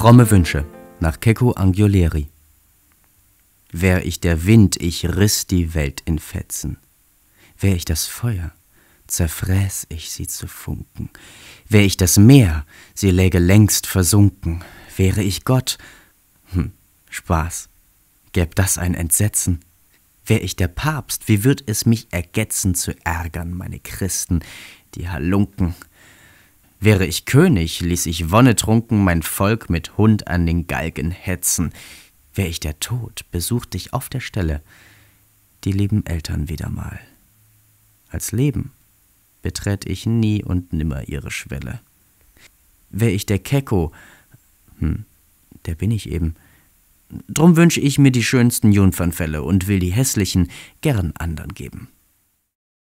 Fromme Wünsche nach Keko Angioleri. Wär ich der Wind, ich riss die Welt in Fetzen. Wär ich das Feuer, zerfräß ich sie zu Funken. Wär ich das Meer, sie läge längst versunken. Wäre ich Gott, hm, Spaß, gäb das ein Entsetzen. Wär ich der Papst, wie würd es mich ergetzen zu ärgern, meine Christen, die Halunken, Wäre ich König, ließ ich wonnetrunken mein Volk mit Hund an den Galgen hetzen. Wär ich der Tod, besucht dich auf der Stelle die lieben Eltern wieder mal. Als Leben beträte ich nie und nimmer ihre Schwelle. Wär ich der Kecko, hm, der bin ich eben. Drum wünsche ich mir die schönsten Jungfernfälle und will die hässlichen gern andern geben.